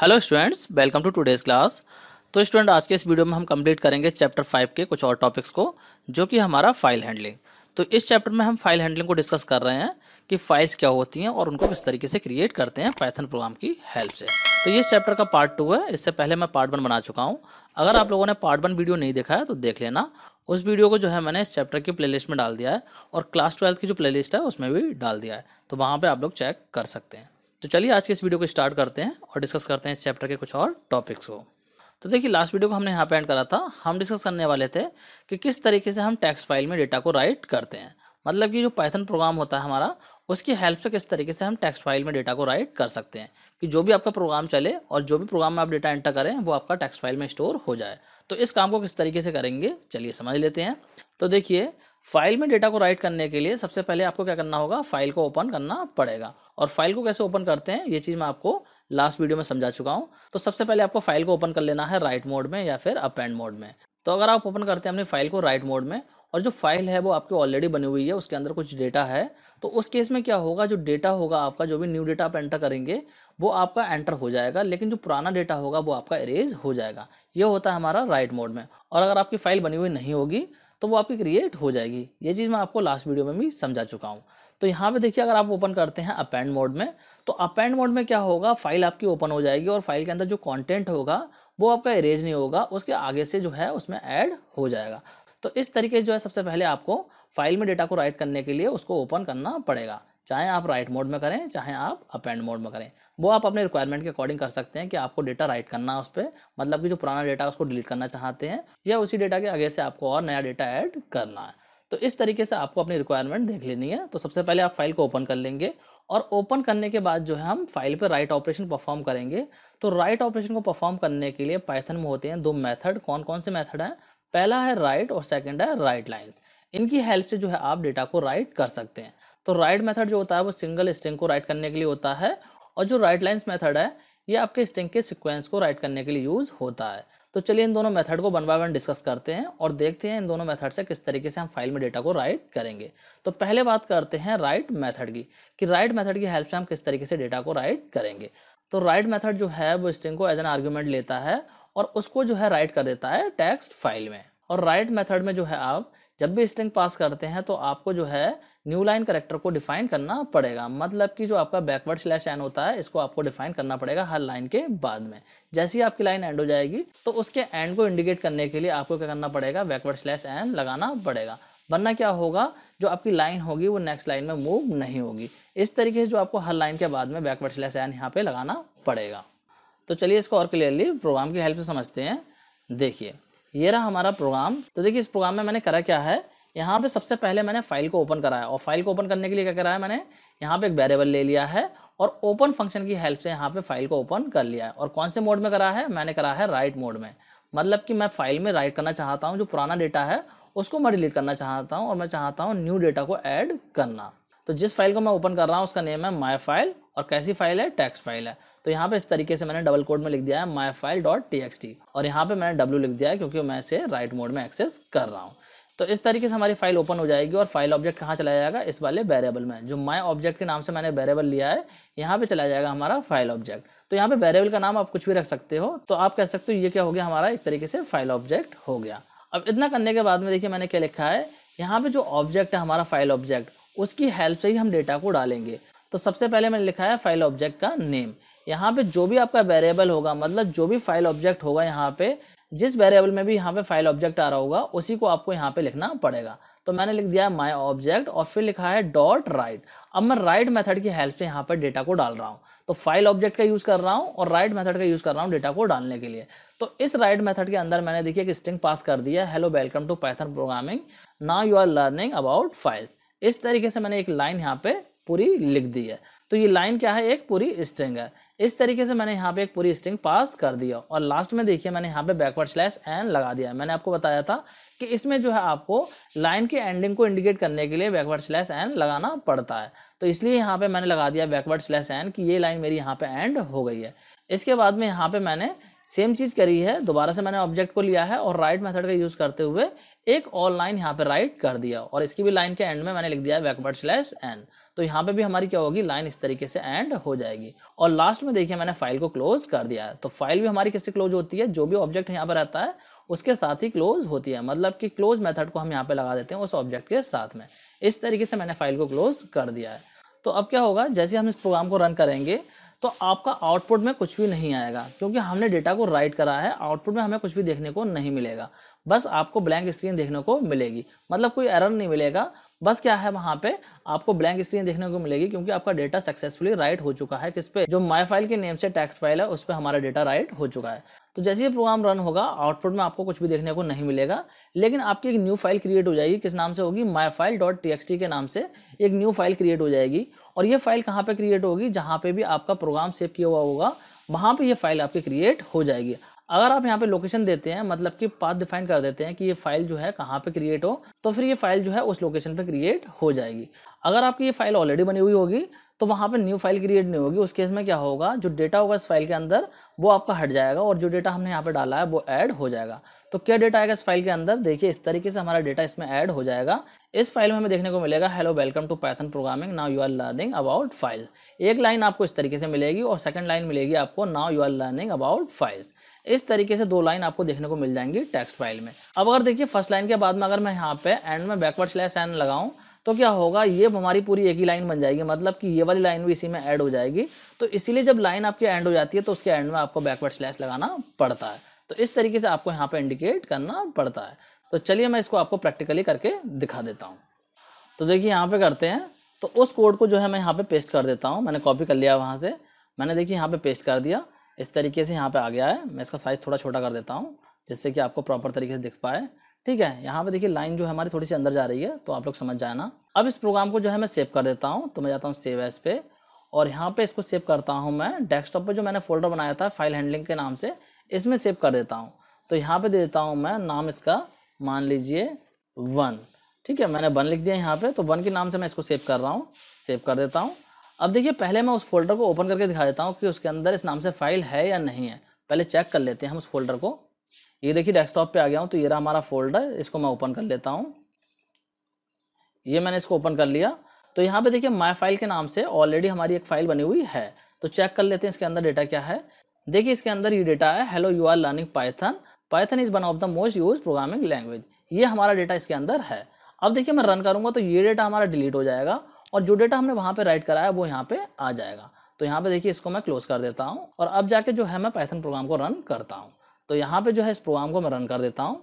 hello students welcome to today's class तो student आज के इस वीडियो में हम कंप्लीट करेंगे चैप्टर फाइव के कुछ और टॉपिक्स को जो कि हमारा फाइल हैंडलिंग तो इस चैप्टर में हम फाइल हैंडलिंग को डिस्कस कर रहे हैं कि फाइल्स क्या होती हैं और उनको किस तरीके से क्रिएट करते हैं पैथन प्रोग्राम की हेल्प से तो ये चैप्टर का पार्ट टू है इससे पहले मैं पार्ट वन बना चुका हूँ अगर आप लोगों ने पार्ट वन वीडियो नहीं देखा है तो देख लेना उस वीडियो को जो है मैंने इस चैप्टर की प्लेलिस्ट में डाल दिया है और क्लास ट्वेल्थ की जो प्लेलिस्ट है उसमें भी डाल दिया है तो वहाँ पर आप लोग चेक कर सकते हैं तो चलिए आज के इस वीडियो को स्टार्ट करते हैं और डिस्कस करते हैं इस चैप्टर के कुछ और टॉपिक्स को तो देखिए लास्ट वीडियो को हमने यहाँ पे एंड करा था हम डिस्कस करने वाले थे कि किस तरीके से हम टैक्स फाइल में डेटा को राइट करते हैं मतलब कि जो पाइथन प्रोग्राम होता है हमारा उसकी हेल्प से किस तरीके से हम टेक्स्ट फाइल में डेटा को राइट कर सकते हैं कि जो भी आपका प्रोग्राम चले और जो भी प्रोग्राम में आप डेटा एंटर करें वो आपका टेक्स्ट फाइल में स्टोर हो जाए तो इस काम को किस तरीके से करेंगे चलिए समझ लेते हैं तो देखिए फाइल में डेटा को राइट करने के लिए सबसे पहले आपको क्या करना होगा फाइल को ओपन करना पड़ेगा और फाइल को कैसे ओपन करते हैं ये चीज़ मैं आपको लास्ट वीडियो में समझा चुका हूँ तो सबसे पहले आपको फाइल को ओपन कर लेना है राइट मोड में या फिर अप एंड मोड में तो अगर आप ओपन करते हैं अपनी फाइल को राइट मोड में और जो फाइल है वो आपकी ऑलरेडी बनी हुई है उसके अंदर कुछ डेटा है तो उस केस में क्या होगा जो डेटा होगा आपका जो भी न्यू डेटा आप एंटर करेंगे वो आपका एंटर हो जाएगा लेकिन जो पुराना डेटा होगा वो आपका इरेज हो जाएगा ये होता है हमारा राइट मोड में और अगर आपकी फ़ाइल बनी हुई नहीं होगी तो वो आपकी क्रिएट हो जाएगी ये चीज़ मैं आपको लास्ट वीडियो में भी समझा चुका हूँ तो यहाँ पे देखिए अगर आप ओपन करते हैं अपेंड मोड में तो अपेंड मोड में क्या होगा फाइल आपकी ओपन हो जाएगी और फाइल के अंदर जो कॉन्टेंट होगा वो आपका इरेज नहीं होगा उसके आगे से जो है उसमें ऐड हो जाएगा तो इस तरीके जो है सबसे पहले आपको फाइल में डेटा को राइट करने के लिए उसको ओपन करना पड़ेगा चाहे आप राइट मोड में करें चाहे आप अपेंड मोड में करें वो आप अपने रिक्वायरमेंट के अकॉर्डिंग कर सकते हैं कि आपको डेटा राइट करना है उस पर मतलब कि जो पुराना डेटा है उसको डिलीट करना चाहते हैं या उसी डेटा के आगे से आपको और नया डेटा ऐड करना है तो इस तरीके से आपको अपनी रिक्वायरमेंट देख लेनी है तो सबसे पहले आप फाइल को ओपन कर लेंगे और ओपन करने के बाद जो है हम फाइल पे राइट ऑपरेशन परफॉर्म करेंगे तो राइट ऑपरेशन को परफॉर्म करने के लिए पाइथन में होते हैं दो मेथड कौन कौन से मेथड हैं पहला है राइट और सेकंड है राइट लाइंस इनकी हेल्प से जो है आप डेटा को राइट कर सकते हैं तो राइट मेथड जो होता है वो सिंगल स्ट्रिंग को राइट करने के लिए होता है और जो राइट लाइन्स मेथड है ये आपके स्ट्रिंग के सिक्वेंस को राइट करने के लिए यूज़ होता है तो चलिए इन दोनों मेथड को वन बाय वन डिस्कस करते हैं और देखते हैं इन दोनों मेथड से किस तरीके से हम फाइल में डेटा को राइट करेंगे तो पहले बात करते हैं राइट मेथड की कि राइट मेथड की हेल्प से हम किस तरीके से डेटा को राइट करेंगे तो राइट मेथड जो है वो स्ट्रिंग को एज एन आर्ग्यूमेंट लेता है और उसको जो है राइट कर देता है टेक्स्ट फाइल में और राइट मेथड में जो है आप जब भी स्ट्रिंग पास करते हैं तो आपको जो है न्यू लाइन करेक्टर को डिफाइन करना पड़ेगा मतलब कि जो आपका बैकवर्ड स्लैश एन होता है इसको आपको डिफाइन करना पड़ेगा हर लाइन के बाद में जैसे ही आपकी लाइन एंड हो जाएगी तो उसके एंड को इंडिकेट करने के लिए आपको क्या करना पड़ेगा बैकवर्ड स्लैश एन लगाना पड़ेगा वरना क्या होगा जो आपकी लाइन होगी वो नेक्स्ट लाइन में मूव नहीं होगी इस तरीके से जो आपको हर लाइन के बाद में बैकवर्ड स्लैश एन यहाँ पे लगाना पड़ेगा तो चलिए इसको और क्लियरली प्रोग्राम की हेल्प से समझते हैं देखिए ये रहा हमारा प्रोग्राम तो देखिए इस प्रोग्राम में मैंने करा क्या है यहाँ पे सबसे पहले मैंने फाइल को ओपन कराया और फाइल को ओपन करने के लिए क्या करा है मैंने यहाँ पे एक वेरिएबल ले लिया है और ओपन फंक्शन की हेल्प से यहाँ पे फाइल को ओपन कर लिया है और कौन से मोड में करा है मैंने करा है राइट मोड में मतलब कि मैं फाइल में राइट करना चाहता हूँ जो पुराना डेटा है उसको मैं डिलीट करना चाहता हूँ और मैं चाहता हूँ न्यू डेटा को ऐड करना तो जिस फाइल को मैं ओपन कर रहा हूँ उसका नेम है माई फाइल और कैसी फाइल है टैक्स फाइल है तो यहाँ पे इस तरीके से मैंने डबल कोड में लिख दिया है my file dot T X T और यहाँ पे मैंने डब्ल्यू लिख दिया है क्योंकि मैं इसे राइट मोड में एक्सेस कर रहा हूँ तो इस तरीके से हमारी फाइल ओपन हो जाएगी और फाइल ऑब्जेक्ट कहाँ चला जाएगा इस वाले वेरेबल में जो माई ऑब्जेक्ट के नाम से मैंने वेरेबल लिया है यहाँ पे चला जाएगा हमारा फाइल ऑब्जेक्ट तो यहाँ पे वेरेबल का नाम आप कुछ भी रख सकते हो तो आप कह सकते हो ये क्या हो गया हमारा एक तरीके से फाइल ऑब्जेक्ट हो गया अब इतना करने के बाद में देखिए मैंने क्या लिखा है यहाँ पे जो ऑब्जेक्ट है हमारा फाइल ऑब्जेक्ट उसकी हेल्प से ही हम डेटा को डालेंगे तो सबसे पहले मैंने लिखा है फाइल ऑब्जेक्ट का नेम यहाँ पे जो भी आपका वेरिएबल होगा मतलब जो भी फाइल ऑब्जेक्ट होगा यहाँ पे जिस वेरिएबल में भी यहाँ पे फाइल ऑब्जेक्ट आ रहा होगा उसी को आपको यहाँ पे लिखना पड़ेगा तो मैंने लिख दिया है माई ऑब्जेक्ट और फिर लिखा है डॉट राइट अब मैं राइट मेथड की हेल्प से यहाँ पर डेटा को डाल रहा हूँ तो फाइल ऑब्जेक्ट का यूज़ कर रहा हूँ और राइट मेथड का यूज़ कर रहा हूँ डेटा को डालने के लिए तो इस राइट मेथड के अंदर मैंने देखिए एक स्ट्रिंग पास कर दिया hello welcome to Python programming now you are learning about files इस तरीके से मैंने एक लाइन यहाँ पे पूरी लिख दी है तो ये लाइन क्या है एक पूरी स्ट्रिंग है इस तरीके से मैंने यहाँ पे एक पूरी स्ट्रिंग पास कर दिया और लास्ट में देखिए मैंने यहाँ पे बैकवर्ड स्लैश एन लगा दिया मैंने आपको बताया था कि इसमें जो है आपको लाइन के एंडिंग को इंडिकेट करने के लिए बैकवर्ड स्लैश एन लगाना पड़ता है तो इसलिए यहाँ पे मैंने लगा दिया बैकवर्ड स्लैश एन की ये लाइन मेरी यहाँ पे एंड हो गई है इसके बाद में यहाँ पे मैंने सेम चीज़ करी है दोबारा से मैंने ऑब्जेक्ट को लिया है और राइट मेथड का यूज़ करते हुए एक और लाइन यहाँ पे राइट कर दिया और इसकी भी लाइन के एंड में मैंने लिख दिया है बैकवर्ड स्लैश एन तो यहाँ पे भी हमारी क्या होगी लाइन इस तरीके से एंड हो जाएगी और लास्ट में देखिए मैंने फाइल को क्लोज कर दिया है तो फाइल भी हमारी किससे क्लोज होती है जो भी ऑब्जेक्ट यहाँ पर रहता है उसके साथ ही क्लोज होती है मतलब कि क्लोज मेथड को हम यहाँ पे लगा देते हैं उस ऑब्जेक्ट के साथ में इस तरीके से मैंने फाइल को क्लोज कर दिया है तो अब क्या होगा जैसे हम इस प्रोग्राम को रन करेंगे तो आपका आउटपुट में कुछ भी नहीं आएगा क्योंकि हमने डेटा को राइट करा है आउटपुट में हमें कुछ भी देखने को नहीं मिलेगा बस आपको ब्लैंक स्क्रीन देखने को मिलेगी मतलब कोई एरर नहीं मिलेगा बस क्या है वहाँ पे आपको ब्लैंक स्क्रीन देखने को मिलेगी क्योंकि आपका डेटा सक्सेसफुली राइट हो चुका है किस पे जो माई फाइल के नेम से टेक्स्ट फाइल है उस पर हमारा डेटा राइट हो चुका है तो जैसे ही प्रोग्राम रन होगा आउटपुट में आपको कुछ भी देखने को नहीं मिलेगा लेकिन आपकी एक न्यू फाइल क्रिएट हो जाएगी किस नाम से होगी my file dot T X T के नाम से एक न्यू फाइल क्रिएट हो जाएगी और ये फाइल कहाँ पर क्रिएट होगी जहाँ पे भी आपका प्रोग्राम सेव किया हुआ होगा वहाँ पर यह फाइल आपकी क्रिएट हो जाएगी अगर आप यहाँ पे लोकेशन देते हैं मतलब कि पाथ डिफाइन कर देते हैं कि ये फाइल जो है कहाँ पे क्रिएट हो तो फिर ये फाइल जो है उस लोकेशन पे क्रिएट हो जाएगी अगर आपकी ये फाइल ऑलरेडी बनी हुई होगी तो वहाँ पे न्यू फाइल क्रिएट नहीं होगी उस केस में क्या होगा जो डेटा होगा इस फाइल के अंदर वो आपका हट जाएगा और जो डेटा हमने यहाँ पर डाला है वो ऐड हो जाएगा तो क्या डेटा आएगा इस फाइल के अंदर देखिए इस तरीके से हमारा डेटा इसमें ऐड हो जाएगा इस फाइल में हमें देखने को मिलेगा hello welcome to Python programming now you are learning about file एक लाइन आपको इस तरीके से मिलेगी और सेकंड लाइन मिलेगी आपको now you are learning about files इस तरीके से दो लाइन आपको देखने को मिल जाएंगी टेक्स्ट फाइल में अब अगर देखिए फर्स्ट लाइन के बाद में अगर मैं यहाँ पे एंड में बैकवर्ड स्लैश एंड लगाऊँ तो क्या होगा ये हमारी पूरी एक ही लाइन बन जाएगी मतलब कि ये वाली लाइन भी इसी में ऐड हो जाएगी तो इसीलिए जब लाइन आपकी एंड हो जाती है तो उसके एंड में आपको बैकवर्ड स्लैश लगाना पड़ता है तो इस तरीके से आपको यहाँ पर इंडिकेट करना पड़ता है तो चलिए मैं इसको आपको प्रैक्टिकली करके दिखा देता हूँ तो देखिए यहाँ पर करते हैं तो उस कोड को जो है मैं यहाँ पे पेस्ट कर देता हूँ मैंने कॉपी कर लिया वहाँ से मैंने देखिए यहाँ पर पेस्ट कर दिया इस तरीके से यहाँ पे आ गया है मैं इसका साइज़ थोड़ा छोटा कर देता हूँ जिससे कि आपको प्रॉपर तरीके से दिख पाए ठीक है यहाँ पे देखिए लाइन जो है हमारी थोड़ी सी अंदर जा रही है तो आप लोग समझ जाना अब इस प्रोग्राम को जो है मैं सेव कर देता हूँ तो मैं जाता हूँ सेव एस पे और यहाँ पे इसको सेव करता हूँ मैं डेस्कटॉप पर जो मैंने फोल्डर बनाया था फाइल हैंडलिंग के नाम से इसमें सेव कर देता हूँ तो यहाँ पे दे देता हूँ मैं नाम इसका मान लीजिए वन ठीक है मैंने वन लिख दिया यहाँ पे तो वन के नाम से मैं इसको सेव कर रहा हूँ सेव कर देता हूँ अब देखिए पहले मैं उस फोल्डर को ओपन करके दिखा देता हूँ कि उसके अंदर इस नाम से फाइल है या नहीं है पहले चेक कर लेते हैं हम उस फोल्डर को ये देखिए डेस्कटॉप पे आ गया हूँ तो ये रहा हमारा फोल्डर इसको मैं ओपन कर लेता हूँ ये मैंने इसको ओपन कर लिया तो यहाँ पे देखिए माई फाइल के नाम से ऑलरेडी हमारी एक फाइल बनी हुई है तो चेक कर लेते हैं इसके अंदर डेटा क्या है देखिए इसके अंदर ये डेटा है hello you are learning Python Python is one of the most use programming language ये हमारा डेटा इसके अंदर है अब देखिए मैं रन करूँगा तो ये डेटा हमारा डिलीट हो जाएगा और जो डेटा हमने वहाँ पर राइट कराया वो यहाँ पर आ जाएगा तो यहाँ पर देखिए इसको मैं क्लोज कर देता हूँ और अब जाके जो है मैं पैथन प्रोग्राम को रन करता हूँ तो यहाँ पर जो है इस प्रोग्राम को मैं रन कर देता हूँ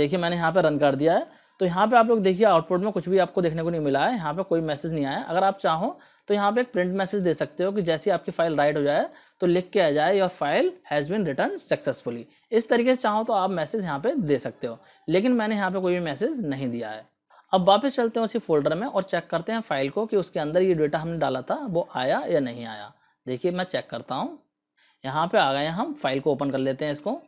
देखिए मैंने यहाँ पे रन कर दिया है तो यहाँ पे आप लोग देखिए आउटपुट में कुछ भी आपको देखने को नहीं मिला है यहाँ पे कोई मैसेज नहीं आया अगर आप चाहो तो यहाँ पे एक प्रिंट मैसेज दे सकते हो कि जैसे आपकी फाइल राइट हो जाए तो लिख के आ जाए your file has been return successfully इस तरीके से चाहो तो आप मैसेज यहाँ पे दे सकते हो लेकिन मैंने यहाँ पर कोई भी मैसेज नहीं दिया है अब वापस चलते हैं उसी फोल्डर में और चेक करते हैं फाइल को कि उसके अंदर ये डेटा हमने डाला था वो आया या नहीं आया देखिए मैं चेक करता हूँ यहाँ पे आ गए हम फाइल को ओपन कर लेते हैं इसको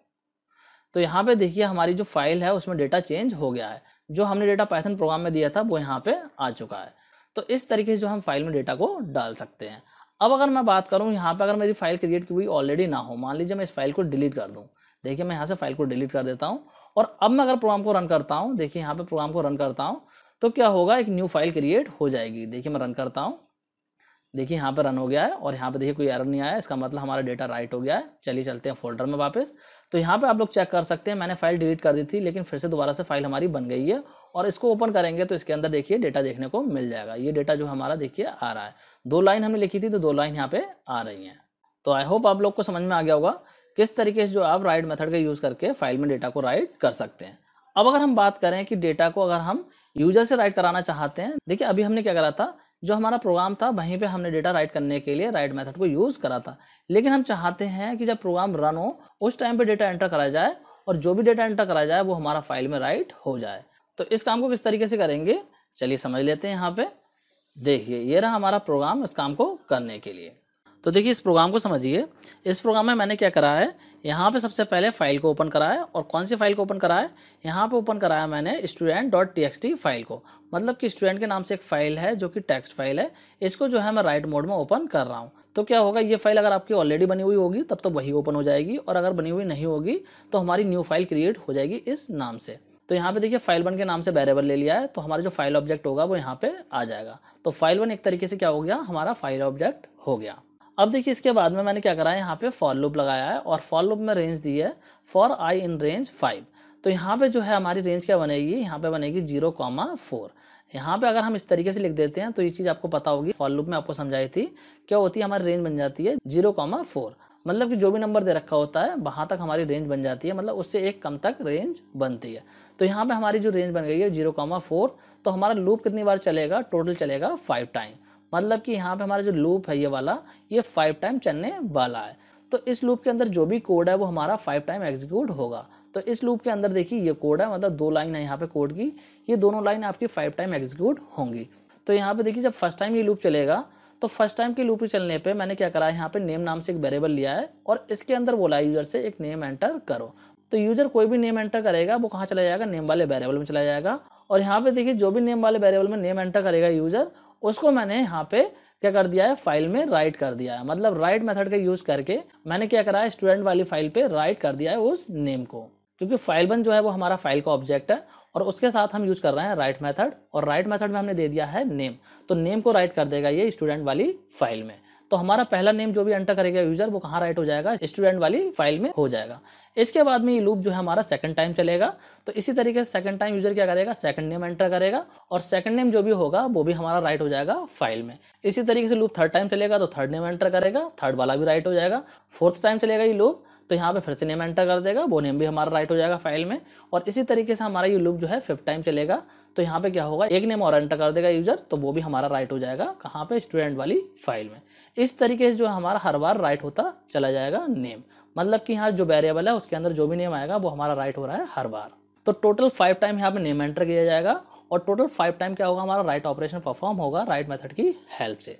तो यहाँ पे देखिए हमारी जो फाइल है उसमें डेटा चेंज हो गया है जो हमने डेटा पैथन प्रोग्राम में दिया था वो यहाँ पर आ चुका है तो इस तरीके से जो हम फाइल में डेटा को डाल सकते हैं अब अगर मैं बात करूँ यहाँ पर अगर मेरी फाइल क्रिएट की हुई ऑलरेडी ना हो मान लीजिए मैं इस फाइल को डिलीट कर दूँ देखिए मैं यहाँ से फाइल को डिलीट कर देता हूँ और अब मैं अगर प्रोग्राम को रन करता हूँ देखिए यहाँ पर प्रोग्राम को रन करता हूँ तो क्या होगा एक न्यू फाइल क्रिएट हो जाएगी देखिए मैं रन करता हूँ देखिए यहाँ पर रन हो गया है और यहाँ पर देखिए कोई एरर नहीं आया इसका मतलब हमारा डेटा राइट हो गया है चलिए चलते हैं फोल्डर में वापस तो यहाँ पे आप लोग चेक कर सकते हैं मैंने फाइल डिलीट कर दी थी लेकिन फिर से दोबारा से फाइल हमारी बन गई है और इसको ओपन करेंगे तो इसके अंदर देखिए डेटा देखने को मिल जाएगा ये डेटा जो हमारा देखिए आ रहा है दो लाइन हमने लिखी थी तो दो लाइन यहाँ पर आ रही हैं तो आई होप आप लोग को समझ में आ गया होगा किस तरीके से जो आप राइट मेथड का यूज़ करके फाइल में डेटा को राइट कर सकते हैं अब अगर हम बात करें कि डेटा को अगर हम यूजर से राइट कराना चाहते हैं देखिए अभी हमने क्या करा था जो हमारा प्रोग्राम था वहीं पे हमने डेटा राइट करने के लिए राइट मेथड को यूज़ करा था लेकिन हम चाहते हैं कि जब प्रोग्राम रन हो उस टाइम पे डेटा एंटर कराया जाए और जो भी डेटा एंटर कराया जाए वो हमारा फाइल में राइट हो जाए तो इस काम को किस तरीके से करेंगे चलिए समझ लेते हैं यहाँ पे देखिए ये रहा हमारा प्रोग्राम इस काम को करने के लिए तो देखिए इस प्रोग्राम को समझिए इस प्रोग्राम में मैंने क्या करा है यहाँ पे सबसे पहले फाइल को ओपन करा है और कौन सी फाइल को ओपन करा है यहाँ पे ओपन कराया मैंने स्टूडेंट डॉट टी फाइल को मतलब कि स्टूडेंट के नाम से एक फाइल है जो कि टेक्स्ट फाइल है इसको जो है मैं राइट मोड में ओपन कर रहा हूँ तो क्या होगा ये फाइल अगर आपकी ऑलरेडी बनी हुई होगी तब तो वही ओपन हो जाएगी और अगर बनी हुई नहीं होगी तो हमारी न्यू फाइल क्रिएट हो जाएगी इस नाम से तो यहाँ पे देखिए फाइल वन के नाम से वेरेबल ले लिया है तो हमारा जो फाइल ऑब्जेक्ट होगा वो यहाँ पे आ जाएगा तो फाइल वन एक तरीके से क्या हो गया हमारा फाइल ऑब्जेक्ट हो गया अब देखिए इसके बाद में मैंने क्या करा है यहाँ पे फॉर लूप लगाया है और फॉर लूप में रेंज दी है for I in range five तो यहाँ पे जो है हमारी रेंज क्या बनेगी यहाँ पे बनेगी जीरो कॉमा फोर यहाँ पे अगर हम इस तरीके से लिख देते हैं तो ये चीज़ आपको पता होगी फॉर लूप में आपको समझाई थी क्या होती है हमारी रेंज बन जाती है जीरो कॉमा फोर मतलब कि जो भी नंबर दे रखा होता है वहाँ तक हमारी रेंज बन जाती है मतलब उससे एक कम तक रेंज बनती है तो यहाँ पर हमारी जो रेंज बन गई है जीरो कॉमा फोर तो हमारा लूप कितनी बार चलेगा टोटल चलेगा फाइव टाइम मतलब कि यहाँ पे हमारा जो लूप है ये वाला ये फाइव टाइम चलने वाला है तो इस लूप के अंदर जो भी कोड है वो हमारा फाइव टाइम एग्जीक्यूट होगा तो इस लूप के अंदर देखिए ये कोड है मतलब दो लाइन है यहाँ पे कोड की ये दोनों लाइन आपकी फाइव टाइम एग्जीक्यूट होंगी तो यहाँ पे देखिए जब फर्स्ट टाइम ये लूप चलेगा तो फर्स्ट टाइम की लूप चलने पे मैंने क्या करा है यहाँ पे नेम नाम से एक वेरेबल लिया है और इसके अंदर बोला यूज़र से एक नेम एंटर करो तो यूज़र कोई भी नेम एंटर करेगा वो कहाँ चला जाएगा नेम वाले वेरेबल में चला जाएगा और यहाँ पे देखिए जो भी नेम वाले वेरेबल में नेम एंटर करेगा यूज़र उसको मैंने यहाँ पे क्या कर दिया है फाइल में राइट कर दिया है मतलब राइट मेथड का यूज़ करके मैंने क्या करा है स्टूडेंट वाली फाइल पे राइट कर दिया है उस नेम को क्योंकि फाइल वन जो है वो हमारा फाइल का ऑब्जेक्ट है और उसके साथ हम यूज़ कर रहे हैं राइट मेथड और राइट मेथड में हमने दे दिया है नेम तो नेम को राइट कर देगा ये स्टूडेंट वाली फाइल में तो हमारा पहला नेम जो भी एंटर करेगा यूजर वो कहाँ राइट हो जाएगा स्टूडेंट वाली फाइल में हो जाएगा इसके बाद में ये लूप जो है हमारा सेकंड टाइम चलेगा तो इसी तरीके से सेकंड टाइम यूजर क्या करेगा सेकंड नेम एंटर करेगा और सेकंड नेम जो भी होगा वो भी हमारा राइट हो जाएगा फाइल में इसी तरीके से लूप थर्ड टाइम चलेगा तो थर्ड नेम एंटर करेगा थर्ड वाला भी राइट हो जाएगा फोर्थ टाइम चलेगा ये लूप तो यहाँ पे फिर से नेम एंटर कर देगा वो नेम भी हमारा राइट हो जाएगा फाइल में और इसी तरीके से हमारा ये लूप जो है फिफ्थ टाइम चलेगा तो यहाँ पे क्या होगा एक नेम और एंटर कर देगा यूजर तो वो भी हमारा राइट हो जाएगा कहाँ पे स्टूडेंट वाली फाइल में इस तरीके से जो हमारा हर बार राइट होता चला जाएगा नेम मतलब कि यहाँ जो वेरिएबल है उसके अंदर जो भी नेम आएगा वो हमारा राइट हो रहा है हर बार तो टोटल फाइव टाइम यहाँ पे नेम एंटर किया जाएगा और टोटल फाइव टाइम क्या होगा हमारा राइट ऑपरेशन परफॉर्म होगा राइट मेथड की हेल्प से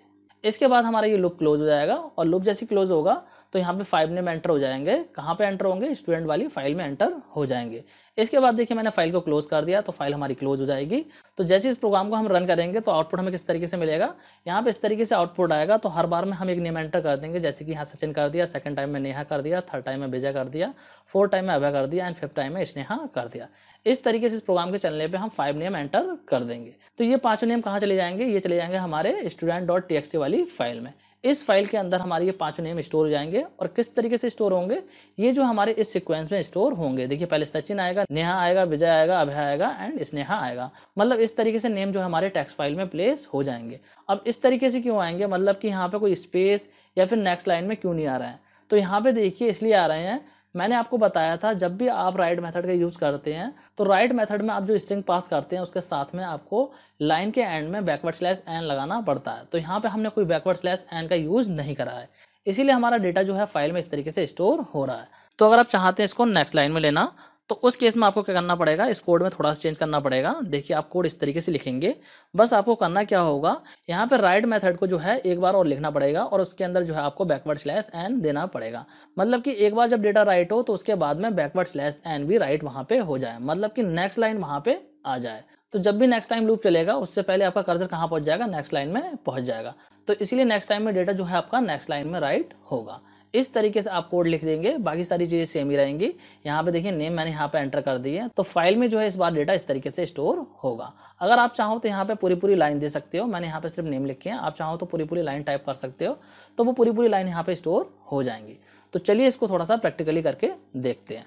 इसके बाद हमारा ये लुप क्लोज हो जाएगा और लुप जैसे क्लोज होगा तो यहाँ पे फाइव नेम एंटर हो जाएंगे कहाँ पे एंटर होंगे स्टूडेंट वाली फाइल में एंटर हो जाएंगे इसके बाद देखिए मैंने फाइल को क्लोज कर दिया तो फाइल हमारी क्लोज हो जाएगी तो जैसे इस प्रोग्राम को हम रन करेंगे तो आउटपुट हमें किस तरीके से मिलेगा यहाँ पे इस तरीके से आउटपुट आएगा तो हर बार में हम एक नेम एंटर कर देंगे जैसे कि यहाँ सचिन कर दिया सेकंड टाइम में नेहा कर दिया थर्ड टाइम में विजय कर दिया फोर्थ टाइम में अभय कर दिया एंड फिफ्थ टाइम में स्नेहा कर दिया इस तरीके से इस प्रोग्राम के चलने पर हम फाइव नेम एंटर कर देंगे तो ये पाँचों नेम कहाँ चले जाएंगे ये चले जाएंगे हमारे स्टूडेंट वाली फाइल में इस फाइल के अंदर हमारे ये पांचों नेम स्टोर हो जाएंगे और किस तरीके से स्टोर होंगे ये जो हमारे इस सीक्वेंस में स्टोर होंगे देखिए पहले सचिन आएगा नेहा आएगा विजय आएगा अभय आएगा एंड स्नेहा आएगा मतलब इस तरीके से नेम जो हमारे टेक्स्ट फाइल में प्लेस हो जाएंगे अब इस तरीके से क्यों आएंगे मतलब कि यहाँ पर कोई स्पेस या फिर नेक्स्ट लाइन में क्यों नहीं आ रहा है तो यहाँ पर देखिए इसलिए आ रहे हैं मैंने आपको बताया था जब भी आप राइट मेथड का यूज़ करते हैं तो राइट मेथड में आप जो स्ट्रिंग पास करते हैं उसके साथ में आपको लाइन के एंड में बैकवर्ड स्लैश एन लगाना पड़ता है तो यहाँ पे हमने कोई बैकवर्ड स्लैश एन का यूज़ नहीं करा है इसीलिए हमारा डेटा जो है फाइल में इस तरीके से स्टोर हो रहा है तो अगर आप चाहते हैं इसको नेक्स्ट लाइन में लेना तो उस केस में आपको क्या करना पड़ेगा इस कोड में थोड़ा सा चेंज करना पड़ेगा देखिए आप कोड इस तरीके से लिखेंगे बस आपको करना क्या होगा यहाँ पर राइट मेथड को जो है एक बार और लिखना पड़ेगा और उसके अंदर जो है आपको बैकवर्ड स्लैश एन देना पड़ेगा मतलब कि एक बार जब डेटा राइट हो तो उसके बाद में बैकवर्ड स्लैश एन भी राइट वहाँ पर हो जाए मतलब कि नेक्स्ट लाइन वहाँ पर आ जाए तो जब भी नेक्स्ट टाइम लूप चलेगा उससे पहले आपका कर्जर कहाँ पहुँच जाएगा नेक्स्ट लाइन में पहुँच जाएगा तो इसलिए नेक्स्ट टाइम में डेटा जो है आपका नेक्स्ट लाइन में राइट होगा इस तरीके से आप कोड लिख देंगे बाकी सारी चीज़ें सेम ही रहेंगी यहाँ पे देखिए नेम मैंने यहाँ पे एंटर कर दी है तो फाइल में जो है इस बार डेटा इस तरीके से स्टोर होगा अगर आप चाहो तो यहाँ पे पूरी पूरी लाइन दे सकते हो मैंने यहाँ पे सिर्फ नेम लिखे हैं आप चाहो तो पूरी पूरी लाइन टाइप कर सकते हो तो वो पूरी पूरी लाइन यहाँ पर स्टोर हो जाएंगी तो चलिए इसको थोड़ा सा प्रैक्टिकली करके देखते हैं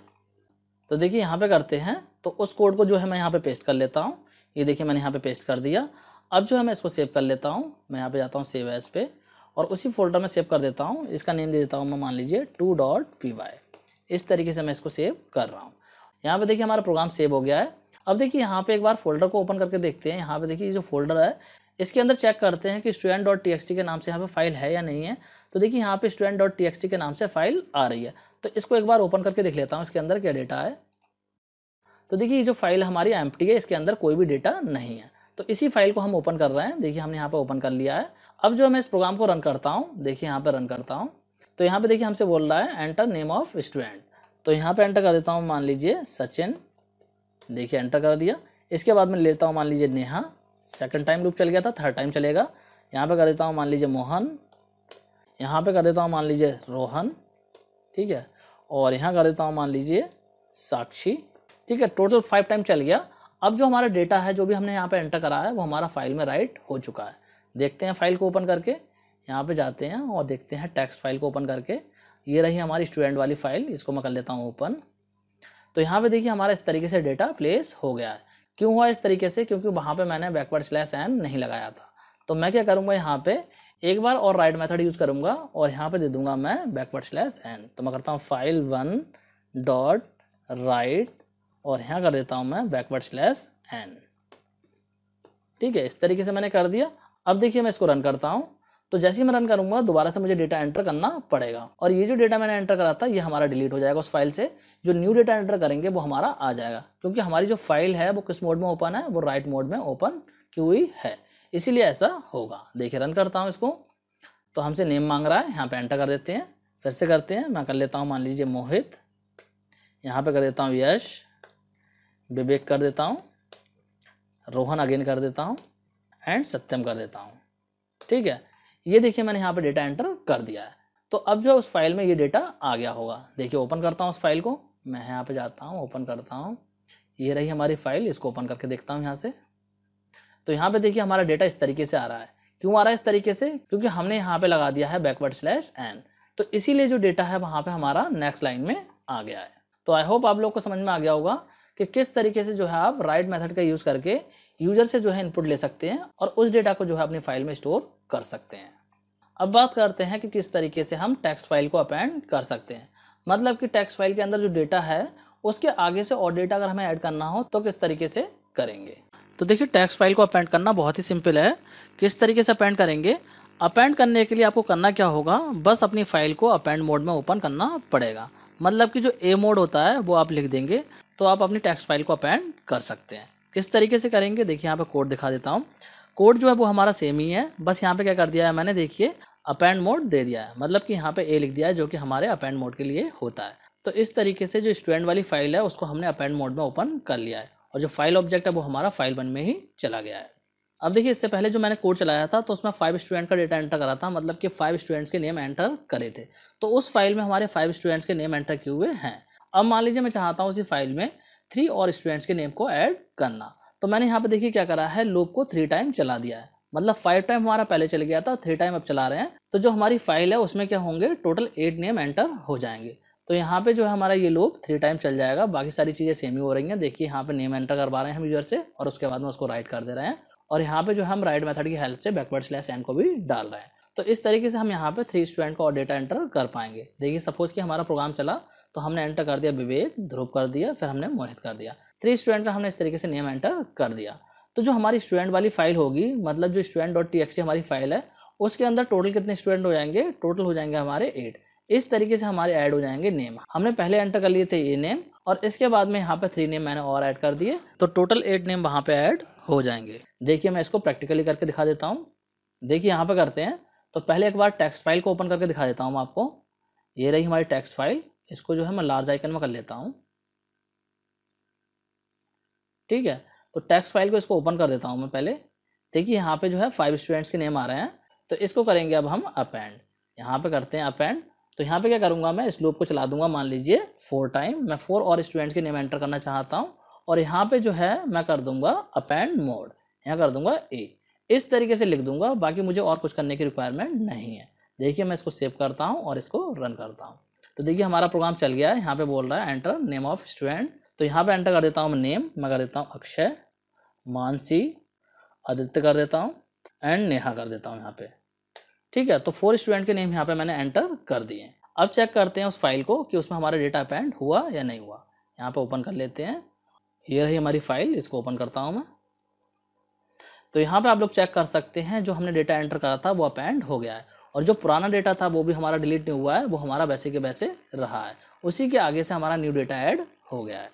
तो देखिए यहाँ पर करते हैं तो उस कोड को जो है मैं यहाँ पर पेस्ट कर लेता हूँ ये देखिए मैंने यहाँ पर पेस्ट कर दिया अब जो है मैं इसको सेव कर लेता हूँ मैं यहाँ पर जाता हूँ सेव एज पे और उसी फोल्डर में सेव कर देता हूँ इसका नेम दे देता हूँ मैं मान लीजिए टू डॉट पी वाई इस तरीके से मैं इसको सेव कर रहा हूँ यहाँ पे देखिए हमारा प्रोग्राम सेव हो गया है अब देखिए यहाँ पे एक बार फोल्डर को ओपन करके देखते हैं यहाँ पे देखिए जो फोल्डर है इसके अंदर चेक करते हैं कि स्टूडेंट डॉट टी के नाम से यहाँ पे फाइल है या नहीं है तो देखिए यहाँ पे स्टूडेंट डॉट टी के नाम से फाइल आ रही है तो इसको एक बार ओपन करके देख लेता हूँ इसके अंदर क्या डेटा है तो देखिए ये जो फाइल हमारी एम है इसके अंदर कोई भी डेटा नहीं है तो इसी फाइल को हम ओपन कर रहे हैं देखिए हमने यहाँ पर ओपन कर लिया है अब जो मैं इस प्रोग्राम को रन करता हूँ देखिए यहाँ पे रन करता हूँ तो यहाँ पे देखिए हमसे बोल रहा है एंटर नेम ऑफ स्टूडेंट तो यहाँ पे एंटर कर देता हूँ मान लीजिए सचिन देखिए एंटर कर दिया इसके बाद मैं लेता हूँ मान लीजिए नेहा सेकंड टाइम लूप चल गया था थर्ड टाइम चलेगा यहाँ पे कर देता हूँ मान लीजिए मोहन यहाँ पे कर देता हूँ मान लीजिए रोहन ठीक है और यहाँ कर देता हूँ मान लीजिए साक्षी ठीक है टोटल फाइव टाइम चल गया अब जो हमारा डेटा है जो भी हमने यहाँ पे एंटर करा है वो हमारा फाइल में राइट हो चुका है देखते हैं फाइल को ओपन करके यहाँ पे जाते हैं और देखते हैं टेक्स्ट फाइल को ओपन करके ये रही हमारी स्टूडेंट वाली फाइल इसको मैं कर लेता हूँ ओपन तो यहाँ पे देखिए हमारा इस तरीके से डेटा प्लेस हो गया है क्यों हुआ इस तरीके से क्योंकि वहाँ पे मैंने बैकवर्ड स्लैश एन नहीं लगाया था तो मैं क्या करूँगा यहाँ पर एक बार और राइट मैथड यूज़ करूँगा और यहाँ पर दे दूँगा मैं बैकवर्ड स्लैस एन तो मैं करता हूँ फाइल वन डॉट राइट और यहाँ कर देता हूँ मैं बैकवर्ड स्लैस एन ठीक है इस तरीके से मैंने कर दिया अब देखिए मैं इसको रन करता हूँ तो जैसे ही मैं रन करूँगा दोबारा से मुझे डेटा एंटर करना पड़ेगा और ये जो डेटा मैंने एंटर करा था ये हमारा डिलीट हो जाएगा उस फाइल से जो न्यू डेटा एंटर करेंगे वो हमारा आ जाएगा क्योंकि हमारी जो फाइल है वो किस मोड में ओपन है वो राइट मोड में ओपन की हुई है इसीलिए ऐसा होगा देखिए रन करता हूँ इसको तो हमसे नेम मांग रहा है यहाँ पर एंटर कर देते हैं फिर से करते हैं मैं कर लेता हूँ मान लीजिए मोहित यहाँ पर कर देता हूँ यश विवेक कर देता हूँ रोहन अगेन कर देता हूँ एंड सत्यम कर देता हूँ ठीक है ये देखिए मैंने यहाँ पर डेटा एंटर कर दिया है तो अब जो है उस फाइल में ये डेटा आ गया होगा देखिए ओपन करता हूँ उस फाइल को मैं यहाँ पे जाता हूँ ओपन करता हूँ ये रही हमारी फाइल इसको ओपन करके देखता हूँ यहाँ से तो यहाँ पे देखिए हमारा डेटा इस तरीके से आ रहा है क्यों आ रहा है इस तरीके से क्योंकि हमने यहाँ पर लगा दिया है बैकवर्ड स्लैश एन तो इसीलिए जो डेटा है वहाँ पर हमारा नेक्स्ट लाइन में आ गया है तो आई होप आप लोग को समझ में आ गया होगा कि किस तरीके से जो है आप राइट मेथड का यूज़ करके यूजर से जो है इनपुट ले सकते हैं और उस डेटा को जो है अपनी फाइल में स्टोर कर सकते हैं अब बात करते हैं कि किस तरीके से हम टेक्स्ट फाइल को अपेंड कर सकते हैं मतलब कि टेक्स्ट फाइल के अंदर जो डेटा है उसके आगे से और डेटा अगर हमें ऐड करना हो तो किस तरीके से करेंगे तो देखिए टेक्स्ट फाइल को अपेंड करना बहुत ही सिंपल है किस तरीके से अपेंड करेंगे अपेंड करने के लिए आपको करना क्या होगा बस अपनी फाइल को अपेंड मोड में ओपन करना पड़ेगा मतलब कि जो ए मोड होता है वो आप लिख देंगे तो आप अपनी टेक्स्ट फाइल को अपेंड कर सकते हैं किस तरीके से करेंगे देखिए यहाँ पे कोड दिखा देता हूँ कोड जो है वो हमारा सेम ही है बस यहाँ पे क्या कर दिया है मैंने देखिए अपेंड मोड दे दिया है मतलब कि यहाँ पे ए लिख दिया है जो कि हमारे अपेंड मोड के लिए होता है तो इस तरीके से जो स्टूडेंट वाली फाइल है उसको हमने अपेंड मोड में ओपन कर लिया है और जो फाइल ऑब्जेक्ट है वो हमारा फाइल वन में ही चला गया है अब देखिए इससे पहले जो मैंने कोड चलाया था तो उसमें फाइव स्टूडेंट का डेटा एंटर करा था मतलब कि फाइव स्टूडेंट्स के नेम एंटर करे थे तो उस फाइल में हमारे फाइव स्टूडेंट्स के नेम एंटर किए हुए हैं अब मान लीजिए मैं चाहता हूँ उसी फाइल में थ्री और स्टूडेंट्स के नेम को ऐड करना तो मैंने यहाँ पे देखिए क्या करा है लूप को थ्री टाइम चला दिया है मतलब फाइव टाइम हमारा पहले चल गया था थ्री टाइम अब चला रहे हैं तो जो हमारी फाइल है उसमें क्या होंगे टोटल एट नेम एंटर हो जाएंगे तो यहाँ पे जो है हमारा ये लूप थ्री टाइम चल जाएगा बाकी सारी चीज़ें सेम ही हो रही हैं देखिए यहाँ पे नेम एंटर करवा रहे हैं हम यूजर से और उसके बाद में उसको राइट कर दे रहे हैं और यहाँ पे जो हम राइट मेथड की हेल्प से बैकवर्ड स्लैश एन को भी डाल रहे हैं तो इस तरीके से हम यहाँ पे थ्री स्टूडेंट का और डेटा एंटर कर पाएंगे देखिए सपोज कि हमारा प्रोग्राम चला तो हमने एंटर कर दिया विवेक ध्रुव कर दिया फिर हमने मोहित कर दिया थ्री तो स्टूडेंट का हमने इस तरीके से नेम एंटर कर दिया तो जो हमारी स्टूडेंट वाली फाइल होगी मतलब जो स्टूडेंट डॉट टी हमारी फाइल है उसके अंदर टोटल कितने स्टूडेंट हो जाएंगे टोटल हो जाएंगे हमारे एट इस तरीके से हमारे ऐड हो जाएंगे नेम हमने पहले एंटर कर लिए थे ये नेम और इसके बाद में यहाँ पे थ्री नेम मैंने और ऐड कर दिए तो टोटल एट नेम वहाँ पे ऐड हो जाएंगे देखिए मैं इसको प्रैक्टिकली करके दिखा देता हूँ देखिए यहाँ पे करते हैं तो पहले एक बार टेक्स्ट फाइल को ओपन करके दिखा देता हूँ आपको ये रही हमारी टेक्स्ट फाइल इसको जो है मैं लार्ज आइकन में कर लेता हूँ ठीक है तो टेक्स्ट फाइल को इसको ओपन कर देता हूँ मैं पहले देखिए यहाँ पे जो है फाइव स्टूडेंट्स के नेम आ रहे हैं तो इसको करेंगे अब हम अपेंड यहाँ पे करते हैं अपेंड तो यहाँ पे क्या करूँगा मैं इस लूप को चला दूंगा मान लीजिए फोर टाइम मैं फोर और स्टूडेंट्स के नेम एंटर करना चाहता हूँ और यहाँ पे जो है मैं कर दूंगा अपेंड मोड यहाँ कर दूंगा ए इस तरीके से लिख दूंगा बाकी मुझे और कुछ करने की रिक्वायरमेंट नहीं है देखिए मैं इसको सेव करता हूँ और इसको रन करता हूँ तो देखिए हमारा प्रोग्राम चल गया है यहाँ पे बोल रहा है एंटर नेम ऑफ स्टूडेंट तो यहाँ पे एंटर कर देता हूँ मैं नेम मैं कर देता हूँ अक्षय मानसी आदित्य कर देता हूँ एंड नेहा कर देता हूँ यहाँ पे ठीक है तो फोर स्टूडेंट के नेम यहाँ पे मैंने एंटर कर दिए अब चेक करते हैं उस फाइल को कि उसमें हमारा डेटा पेंट हुआ या नहीं हुआ यहाँ पे ओपन कर लेते हैं ये रही हमारी फाइल इसको ओपन करता हूँ मैं तो यहाँ पे आप लोग चेक कर सकते हैं जो हमने डेटा एंटर करा था वो अपेंड हो गया है और जो पुराना डेटा था वो भी हमारा डिलीट नहीं हुआ है वो हमारा वैसे के वैसे रहा है उसी के आगे से हमारा न्यू डेटा ऐड हो गया है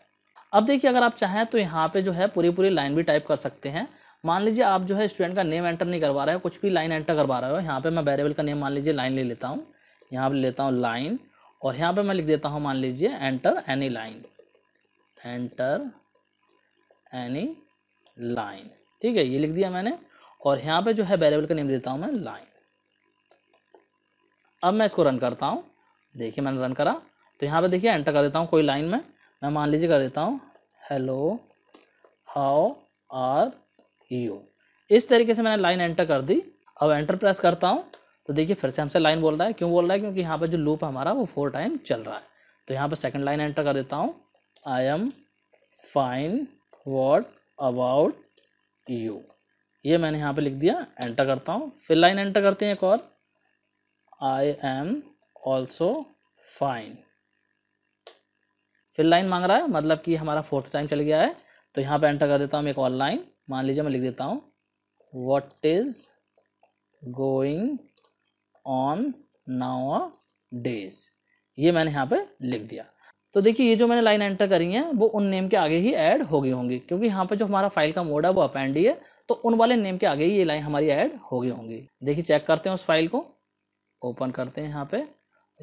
अब देखिए अगर आप चाहें तो यहाँ पे जो है पूरी पूरी लाइन भी टाइप कर सकते हैं मान लीजिए आप जो है स्टूडेंट का नेम एंटर नहीं करवा रहे हो कुछ भी लाइन एंटर करवा रहे हो यहाँ पर मैं वेरिएबल का नेम मान लीजिए लाइन ले लेता हूँ यहाँ पर लेता हूँ लाइन और यहाँ पर मैं लिख देता हूँ मान लीजिए enter any line enter any line ठीक है ये लिख दिया मैंने और यहाँ पे जो है वेरिएबल का नेम देता हूँ मैं लाइन अब मैं इसको रन करता हूँ देखिए मैंने रन करा तो यहाँ पे देखिए एंटर कर देता हूँ कोई लाइन में मैं मान लीजिए कर देता हूँ हेलो हाउ आर यू इस तरीके से मैंने लाइन एंटर कर दी अब एंटर प्रेस करता हूँ तो देखिए फिर से हमसे लाइन बोल रहा है क्यों बोल रहा है क्योंकि यहाँ पर जो लूप हमारा वो फोर टाइम चल रहा है तो यहाँ पर सेकेंड लाइन एंटर कर देता हूँ I am fine what about you ये मैंने यहाँ पे लिख दिया एंटर करता हूँ फिर लाइन एंटर करते हैं एक और आई एम ऑल्सो फाइन फिर लाइन मांग रहा है मतलब कि हमारा फोर्थ टाइम चल गया है तो यहाँ पे एंटर कर देता हूँ एक और लाइन मान लीजिए मैं लिख देता हूँ what is going on nowadays ये मैंने यहाँ पे लिख दिया तो देखिए ये जो मैंने लाइन एंटर करी है वो उन नेम के आगे ही ऐड हो गई होंगी क्योंकि यहाँ पे जो हमारा फाइल का मोड है वो अपेंडी है तो उन वाले नेम के आगे ही ये लाइन हमारी ऐड हो गई होंगी देखिए चेक करते हैं उस फाइल को ओपन करते हैं यहाँ पे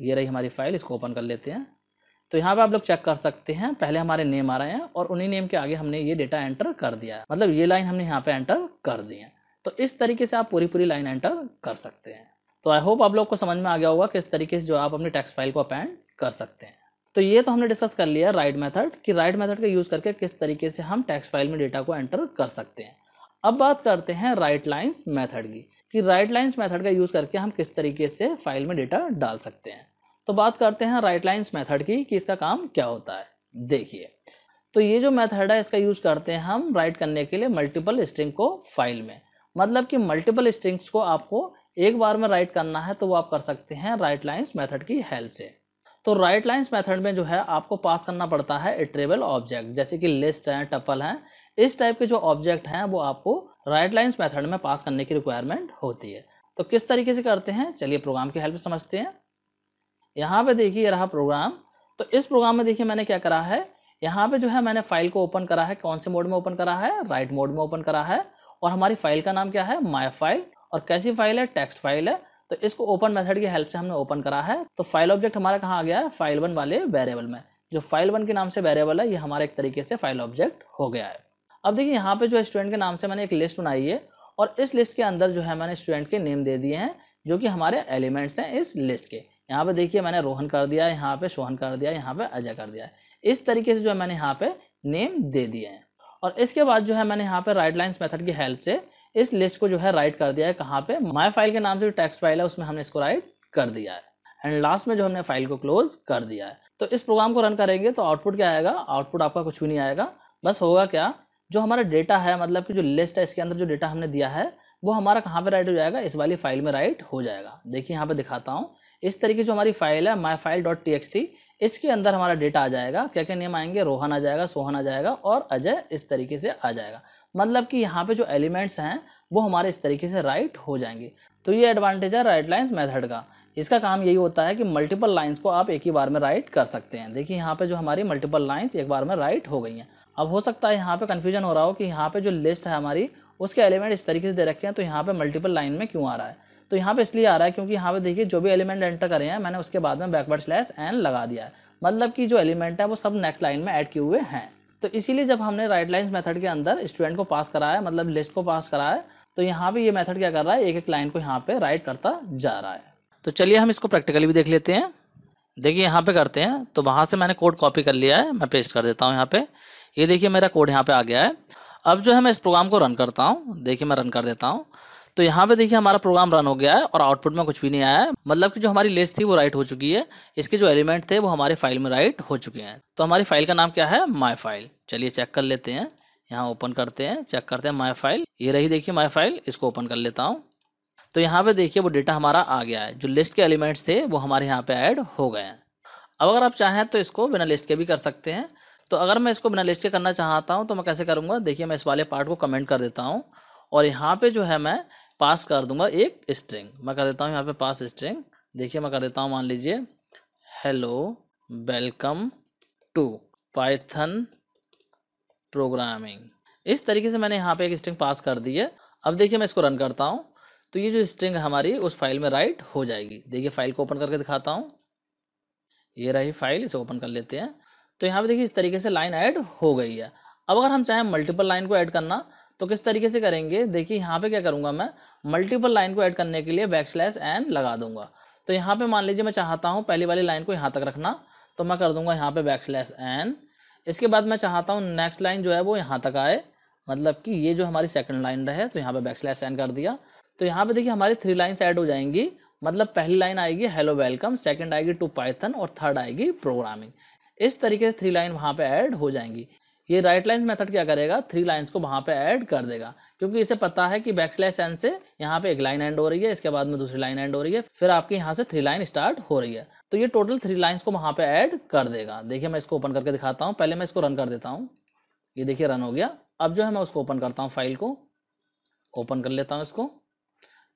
ये रही हमारी फाइल इसको ओपन कर लेते हैं तो यहाँ पे आप लोग चेक कर सकते हैं पहले हमारे नेम आ रहे हैं और उन्हीं नेम के आगे हमने ये डेटा एंटर कर दिया है मतलब ये लाइन हमने यहाँ पे एंटर कर दी है तो इस तरीके से आप पूरी पूरी लाइन एंटर कर सकते हैं तो आई होप आप लोग को समझ में आ गया होगा कि इस तरीके से जो आप अपनी टैक्स फाइल को अपैंड कर सकते हैं तो ये तो हमने डिस्कस कर लिया राइट मेथड कि राइट मेथड का यूज़ करके किस तरीके से हम टैक्स फाइल में डेटा को एंटर कर सकते हैं अब बात करते हैं राइट लाइन्स मैथड की कि राइट लाइन्स मैथड का यूज़ करके हम किस तरीके से फाइल में डेटा डाल सकते हैं तो बात करते हैं राइट लाइन्स मैथड की कि इसका काम क्या होता है देखिए तो ये जो मेथड है इसका यूज़ करते हैं हम राइट करने के लिए मल्टीपल स्ट्रिंग को फाइल में मतलब कि मल्टीपल स्ट्रिंग्स को आपको एक बार में राइट करना है तो वो आप कर सकते हैं राइट लाइन्स मैथड की हेल्प से तो राइट लाइन्स मैथड में जो है आपको पास करना पड़ता है इटरेबल ऑब्जेक्ट जैसे कि लिस्ट हैं टपल हैं इस टाइप के जो ऑब्जेक्ट हैं वो आपको राइट लाइन्स मैथड में पास करने की रिक्वायरमेंट होती है तो किस तरीके से करते हैं चलिए प्रोग्राम की हेल्प समझते हैं यहाँ पे देखिए रहा प्रोग्राम तो इस प्रोग्राम में देखिए मैंने क्या करा है यहाँ पे जो है मैंने फाइल को ओपन करा है कौन से मोड में ओपन करा है राइट मोड में ओपन करा है और हमारी फाइल का नाम क्या है माई फाइल और कैसी फाइल है टेक्स्ट फाइल है तो इसको ओपन मेथड की हेल्प से हमने ओपन करा है तो फाइल ऑब्जेक्ट हमारा कहाँ आ गया है फाइल वन वाले वेरिएबल में जो फाइल वन के नाम से वेरिएबल है ये हमारा एक तरीके से फाइल ऑब्जेक्ट हो गया है अब देखिए यहाँ पे जो है स्टूडेंट के नाम से मैंने एक लिस्ट बनाई है और इस लिस्ट के अंदर जो है मैंने स्टूडेंट के नेम दे दिए हैं जो कि हमारे एलिमेंट्स हैं इस लिस्ट के यहाँ पे देखिए मैंने रोहन कर दिया है यहाँ पे सोहन कर दिया है यहाँ पे अजय कर दिया है इस तरीके से जो है मैंने यहाँ पे नेम दे दिए हैं और इसके बाद जो है मैंने यहाँ पे राइट लाइन्स मेथड की हेल्प से इस लिस्ट को जो है राइट कर दिया है कहाँ पे माई फाइल के नाम से जो टेक्स्ट फाइल है उसमें हमने इसको राइट कर दिया है एंड लास्ट में जो हमने फाइल को क्लोज कर दिया है तो इस प्रोग्राम को रन करेंगे तो आउटपुट क्या आएगा आउटपुट आपका कुछ भी नहीं आएगा बस होगा क्या जो हमारा डेटा है मतलब कि जो लिस्ट है इसके अंदर जो डेटा हमने दिया है वो हमारा कहाँ पे राइट हो जाएगा इस वाली फाइल में राइट हो जाएगा देखिए यहाँ पे दिखाता हूँ इस तरीके जो हमारी फाइल है my file dot T X T इसके अंदर हमारा डेटा आ जाएगा क्या क्या नेम आएंगे रोहन आ जाएगा सोहन आ जाएगा और अजय इस तरीके से आ जाएगा मतलब कि यहाँ पे जो एलिमेंट्स हैं वो हमारे इस तरीके से राइट हो जाएंगे तो ये एडवांटेज है राइट लाइन्स मेथड का इसका काम यही होता है कि मल्टीपल लाइन्स को आप एक ही बार में राइट कर सकते हैं देखिए यहाँ पर जो हमारी मल्टीपल लाइन्स एक बार में राइट हो गई हैं अब हो सकता है यहाँ पे कन्फ्यूजन हो रहा हो कि यहाँ पे जो लिस्ट है हमारी उसके एलिमेंट इस तरीके से दे रखे हैं तो यहाँ पे मल्टीपल लाइन में क्यों आ रहा है तो यहाँ पे इसलिए आ रहा है क्योंकि यहाँ पे देखिए जो भी एलिमेंट एंटर करे हैं मैंने उसके बाद में बैकवर्ड स्लैश एन लगा दिया है मतलब कि जो एलिमेंट है वो सब नेक्स्ट लाइन में ऐड किए हुए हैं तो इसीलिए जब हमने राइट लाइन्स मेथड के अंदर स्टूडेंट को पास कराया मतलब लिस्ट को पास कराया तो यहाँ पे ये मेथड क्या कर रहा है एक एक लाइन को यहाँ पे राइट करता जा रहा है तो चलिए हम इसको प्रैक्टिकली भी देख लेते हैं देखिए यहाँ पे करते हैं तो वहाँ से मैंने कोड कॉपी कर लिया है मैं पेस्ट कर देता हूँ यहाँ पे ये देखिए मेरा कोड यहाँ पे आ गया है अब जो है मैं इस प्रोग्राम को रन करता हूँ देखिए मैं रन कर देता हूँ तो यहाँ पे देखिए हमारा प्रोग्राम रन हो गया है और आउटपुट में कुछ भी नहीं आया है मतलब कि जो हमारी लिस्ट थी वो राइट हो चुकी है इसके जो एलिमेंट थे वो हमारे फाइल में राइट हो चुके हैं तो हमारी फाइल का नाम क्या है माई फाइल चलिए चेक कर लेते हैं यहाँ ओपन करते हैं चेक करते हैं माई फाइल ये रही देखिए माई फाइल इसको ओपन कर लेता हूँ तो यहाँ पे देखिए वो डेटा हमारा आ गया है जो लिस्ट के एलिमेंट्स थे वो हमारे यहाँ पे ऐड हो गए हैं अब अगर आप चाहें तो इसको बिना लिस्ट के भी कर सकते हैं तो अगर मैं इसको बिना लिस्ट के करना चाहता हूँ तो मैं कैसे करूँगा देखिए मैं इस वाले पार्ट को कमेंट कर देता हूँ और यहाँ पे जो है मैं पास कर दूंगा एक स्ट्रिंग मैं कर देता हूँ यहाँ पे पास स्ट्रिंग देखिए मैं कर देता हूँ मान लीजिए hello welcome to Python programming इस तरीके से मैंने यहाँ पे एक स्ट्रिंग पास कर दी है अब देखिए मैं इसको रन करता हूँ तो ये जो स्ट्रिंग हमारी उस फाइल में राइट हो जाएगी देखिए फाइल को ओपन करके दिखाता हूँ ये रही फाइल इसे ओपन कर लेते हैं तो यहाँ पे देखिए इस तरीके से लाइन ऐड हो गई है अब अगर हम चाहें मल्टीपल लाइन को ऐड करना तो किस तरीके से करेंगे देखिए यहाँ पे क्या करूँगा मैं मल्टीपल लाइन को ऐड करने के लिए बैक स्लैश एन लगा दूंगा तो यहाँ पे मान लीजिए मैं चाहता हूँ पहली वाली लाइन को यहाँ तक रखना तो मैं कर दूंगा यहाँ पे बैक स्लैश एन इसके बाद मैं चाहता हूँ नेक्स्ट लाइन जो है वो यहाँ तक आए मतलब कि ये जो हमारी सेकेंड लाइन रहे तो यहाँ पर बैक स्लैश एन कर दिया तो यहाँ पर देखिए हमारी थ्री लाइन्स ऐड हो जाएंगी मतलब पहली लाइन आएगी हेलो वेलकम सेकंड आएगी टू पाइथन और थर्ड आएगी प्रोग्रामिंग इस तरीके से थ्री लाइन वहाँ पे ऐड हो जाएंगी ये राइट लाइन मेथड क्या करेगा थ्री लाइन्स को वहाँ पे ऐड कर देगा क्योंकि इसे पता है कि बैक स्लैश एन से यहाँ पे एक लाइन एंड हो रही है इसके बाद में दूसरी लाइन एंड हो रही है फिर आपके यहाँ से थ्री लाइन स्टार्ट हो रही है तो ये टोटल थ्री लाइन्स को वहाँ पे ऐड कर देगा देखिए मैं इसको ओपन करके दिखाता हूँ पहले मैं इसको रन कर देता हूँ ये देखिए रन हो गया अब जो है मैं उसको ओपन करता हूँ फाइल को ओपन कर लेता हूँ इसको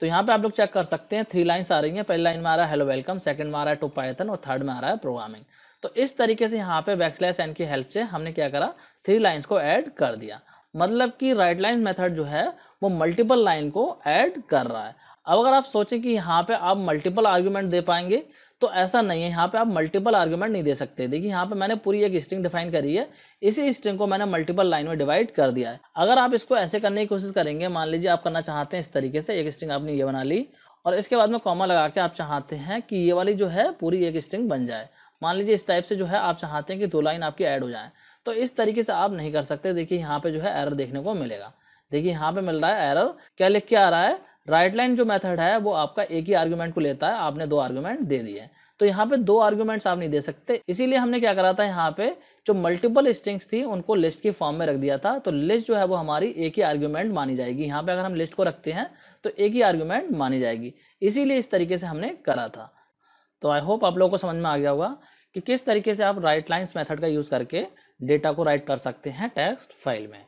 तो यहाँ पे आप लोग चेक कर सकते हैं थ्री लाइन्स आ रही हैं पहली लाइन में आ रहा है हेलो वेलकम सेकंड में आ रहा है टू पाइथन और थर्ड में आ रहा है प्रोग्रामिंग तो इस तरीके से यहाँ पे स्लैश एन की हेल्प से हमने क्या करा थ्री लाइन्स को ऐड कर दिया मतलब कि राइट लाइन मेथड जो है वो मल्टीपल लाइन को ऐड कर रहा है अब अगर आप सोचें कि यहाँ पे आप मल्टीपल आर्ग्यूमेंट दे पाएंगे तो ऐसा नहीं है यहाँ पे आप मल्टीपल आर्ग्यूमेंट नहीं दे सकते देखिए यहाँ पे मैंने पूरी एक स्ट्रिंग डिफाइन करी है इसी स्ट्रिंग को मैंने मल्टीपल लाइन में डिवाइड कर दिया है अगर आप इसको ऐसे करने की कोशिश करेंगे मान लीजिए आप करना चाहते हैं इस तरीके से एक स्ट्रिंग आपने ये बना ली और इसके बाद में कॉमा लगा के आप चाहते हैं कि ये वाली जो है पूरी एक स्ट्रिंग बन जाए मान लीजिए इस टाइप से जो है आप चाहते हैं कि दो लाइन आपकी ऐड हो जाए तो इस तरीके से आप नहीं कर सकते देखिए यहाँ पे जो है एरर देखने को मिलेगा देखिए यहाँ पे मिल रहा है एरर क्या लिख के आ रहा है राइट लाइन जो मेथड है वो आपका एक ही आर्ग्यूमेंट को लेता है आपने दो आर्ग्यूमेंट दे दिए तो यहाँ पे दो आर्ग्यूमेंट्स आप नहीं दे सकते इसीलिए हमने क्या करा था यहाँ पे जो मल्टीपल स्ट्रिंग्स थी उनको लिस्ट की फॉर्म में रख दिया था तो लिस्ट जो है वो हमारी एक ही आर्ग्यूमेंट मानी जाएगी यहाँ पे अगर हम लिस्ट को रखते हैं तो एक ही आर्ग्यूमेंट मानी जाएगी इसीलिए इस तरीके से हमने करा था तो आई होप आप लोगों को समझ में आ गया होगा कि किस तरीके से आप राइट लाइन्स मेथड का यूज़ करके डेटा को राइट कर सकते हैं टेक्स्ट फाइल में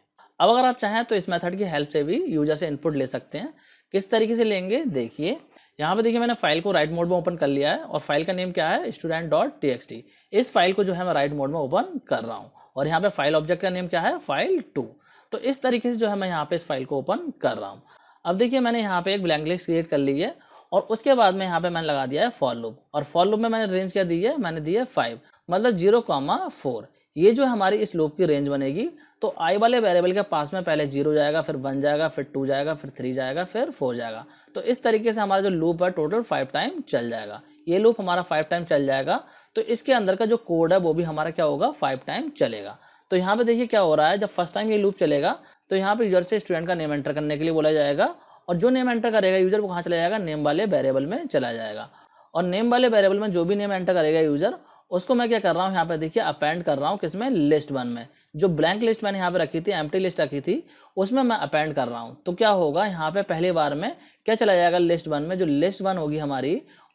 अब अगर आप चाहें तो इस मेथड की हेल्प से भी यूजर से इनपुट ले सकते हैं किस तरीके से लेंगे देखिए यहाँ पे देखिए मैंने फाइल को राइट मोड में ओपन कर लिया है और फाइल का नेम क्या है स्टूडेंट डॉट टी इस फाइल को जो है मैं राइट मोड में ओपन कर रहा हूँ और यहाँ पे फाइल ऑब्जेक्ट का नेम क्या है फाइल टू तो इस तरीके से जो है मैं यहाँ पे इस फाइल को ओपन कर रहा हूँ अब देखिए मैंने यहाँ पे एक ब्लैंक लिस्ट क्रिएट कर ली है और उसके बाद में यहाँ पे मैंने लगा दिया है फॉर लूप और फॉर लूप में मैंने रेंज क्या दी है मैंने दी है फाइव मतलब जीरो कॉमा फोर ये जो हमारी इस लूप की रेंज बनेगी तो आई वाले वेरिएबल के पास में पहले जीरो जाएगा फिर वन जाएगा फिर टू जाएगा फिर थ्री जाएगा फिर फोर जाएगा तो इस तरीके से हमारा जो लूप है टोटल फाइव टाइम चल जाएगा ये लूप हमारा फाइव टाइम चल जाएगा तो इसके अंदर का जो कोड है वो भी हमारा क्या होगा फाइव टाइम चलेगा तो यहाँ पे देखिए क्या हो रहा है जब फर्स्ट टाइम ये लूप चलेगा तो यहाँ पे यूजर से स्टूडेंट का नेम एंटर करने के लिए बोला जाएगा और जो नेम एंटर करेगा यूज़र वो कहाँ चला जाएगा नेम वाले वेरिएबल में चला जाएगा और नेम वाले वेरिएबल में जो भी नेम एंटर करेगा यूज़र उसको मैं क्या कर रहा हूँ यहाँ पे देखिए अपेंड कर रहा हूँ किसमें लिस्ट वन में जो ब्लैंक लिस्ट मैंने यहाँ पे रखी थी एम्प्टी लिस्ट रखी थी उसमें मैं अपेंड कर रहा हूँ तो क्या होगा यहाँ पे पहली बार में क्या चला जाएगा लिस्ट वन में जो लिस्ट वन होगी हमारी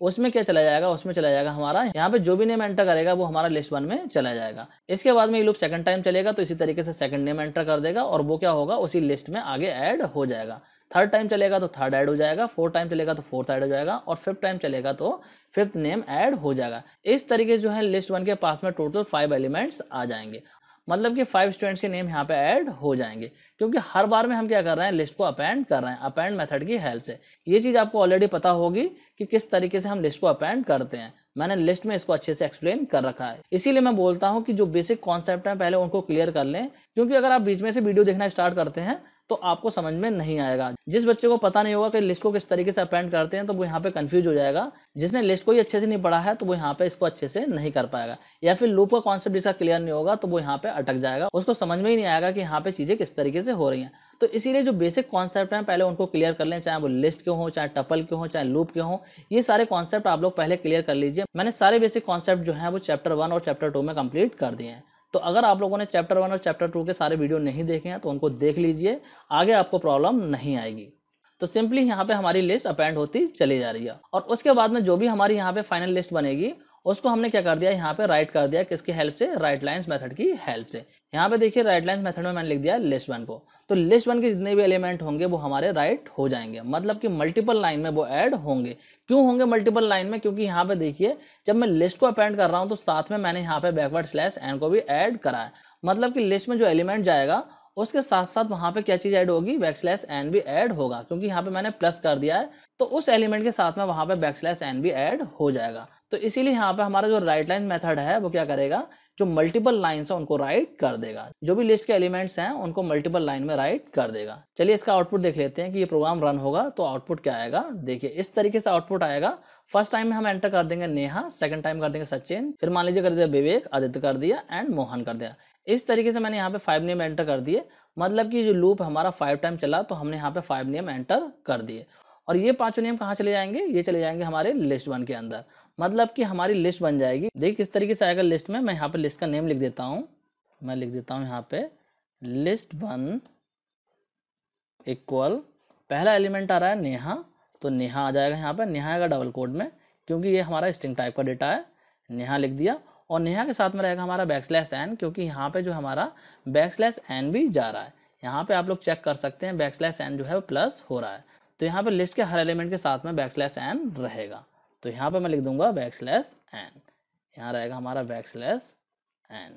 उसमें क्या चला जाएगा उसमें चला जाएगा हमारा यहाँ पे जो भी नेम एंटर करेगा वो हमारा लिस्ट वन में चला जाएगा इसके बाद में ये लूप सेकंड टाइम चलेगा तो इसी तरीके से सेकंड नेम एंटर कर देगा और वो क्या होगा उसी लिस्ट में आगे ऐड हो जाएगा थर्ड टाइम चलेगा तो थर्ड ऐड हो जाएगा फोर्थ टाइम चलेगा तो फोर्थ ऐड हो जाएगा और फिफ्थ टाइम चलेगा तो फिफ्थ नेम ऐड हो जाएगा इस तरीके जो है लिस्ट वन के पास में टोटल फाइव एलिमेंट्स आ जाएंगे मतलब कि फाइव स्टूडेंट्स के नेम यहाँ पे ऐड हो जाएंगे क्योंकि हर बार में हम क्या कर रहे हैं लिस्ट को अपेंड कर रहे हैं अपेंड मेथड की हेल्प से ये चीज़ आपको ऑलरेडी पता होगी कि किस तरीके से हम लिस्ट को अपेंड करते हैं मैंने लिस्ट में इसको अच्छे से एक्सप्लेन कर रखा है इसीलिए मैं बोलता हूँ कि जो बेसिक कॉन्सेप्ट है पहले उनको क्लियर कर लें क्योंकि अगर आप बीच में से वीडियो देखना स्टार्ट करते हैं तो आपको समझ में नहीं आएगा जिस बच्चे को पता नहीं होगा कि लिस्ट को किस तरीके से अपेंड करते हैं तो वो यहाँ पे कन्फ्यूज हो जाएगा जिसने लिस्ट को ही अच्छे से नहीं पढ़ा है तो वो यहाँ पे इसको अच्छे से नहीं कर पाएगा या फिर लूप का कॉन्सेप्ट इसका क्लियर नहीं होगा तो वो यहाँ पे अटक जाएगा उसको समझ में ही नहीं आएगा कि यहाँ पे चीज़ें किस तरीके से हो रही हैं तो इसीलिए जो बेसिक कॉन्सेप्ट हैं पहले उनको क्लियर कर लें चाहे वो लिस्ट के हों चाहे टपल के हों चाहे लूप के हों ये सारे कॉन्सेप्ट आप लोग पहले क्लियर कर लीजिए मैंने सारे बेसिक कॉन्सेप्ट जो है वो चैप्टर वन और चैप्टर टू में कंप्लीट कर दिए हैं तो अगर आप लोगों ने चैप्टर वन और चैप्टर टू के सारे वीडियो नहीं देखे हैं तो उनको देख लीजिए आगे आपको प्रॉब्लम नहीं आएगी तो सिंपली यहाँ पे हमारी लिस्ट अपेंड होती चली जा रही है और उसके बाद में जो भी हमारी यहाँ पे फाइनल लिस्ट बनेगी उसको हमने क्या कर दिया यहाँ पे राइट कर दिया किसकी हेल्प से राइट लाइन्स मेथड की हेल्प से यहाँ पे देखिए राइट लाइन्स मेथड में मैंने लिख दिया लिस्ट वन को तो लिस्ट वन के जितने भी एलिमेंट होंगे वो हमारे राइट हो जाएंगे मतलब कि मल्टीपल लाइन में वो ऐड होंगे क्यों होंगे मल्टीपल लाइन में क्योंकि यहाँ पे देखिए जब मैं लिस्ट को अपेंड कर रहा हूँ तो साथ में मैंने यहाँ पे बैकवर्ड स्लैश एन को भी ऐड करा है मतलब कि लिस्ट में जो एलिमेंट जाएगा उसके साथ साथ वहाँ पे क्या चीज़ ऐड होगी बैक स्लैश एन भी ऐड होगा क्योंकि यहाँ पे मैंने प्लस कर दिया है तो उस एलिमेंट के साथ में वहाँ पे बैक स्लैश एन भी ऐड हो जाएगा तो इसीलिए यहाँ पे हमारा जो राइट लाइन मेथड है वो क्या करेगा जो मल्टीपल लाइन्स है उनको राइट कर देगा जो भी लिस्ट के एलिमेंट्स हैं उनको मल्टीपल लाइन में राइट कर देगा चलिए इसका आउटपुट देख लेते हैं कि ये प्रोग्राम रन होगा तो आउटपुट क्या आएगा देखिए इस तरीके से आउटपुट आएगा फर्स्ट टाइम में हम एंटर कर देंगे नेहा सेकंड टाइम कर देंगे सचिन फिर मान लीजिए कर दिया विवेक आदित्य कर दिया एंड मोहन कर दिया इस तरीके से मैंने यहाँ पे फाइव नेम एंटर कर दिए मतलब कि जो लूप हमारा फाइव टाइम चला तो हमने यहाँ पे फाइव नेम एंटर कर दिए और ये पांचों नेम कहाँ चले जाएंगे ये चले जाएंगे हमारे लिस्ट वन के अंदर मतलब कि हमारी लिस्ट बन जाएगी देखिए किस तरीके से आएगा लिस्ट में मैं यहाँ पर लिस्ट का नेम लिख देता हूँ मैं लिख देता हूँ यहाँ पे लिस्ट वन इक्वल पहला एलिमेंट आ रहा है नेहा तो नेहा आ जाएगा यहाँ पे नेहा आएगा डबल कोड में क्योंकि ये हमारा स्ट्रिंग टाइप का डेटा है नेहा लिख दिया और नेहा के साथ में रहेगा हमारा बैक स्लैश एन क्योंकि यहाँ पे जो हमारा बैक स्लैश एन भी जा रहा है यहाँ पे आप लोग चेक कर सकते हैं बैक स्लैश एन जो है वो प्लस हो रहा है तो यहाँ पे लिस्ट के हर एलिमेंट के साथ में बैक स्लैश एन रहेगा तो यहाँ पे मैं लिख दूंगा बैक एन यहाँ रहेगा हमारा बैक एन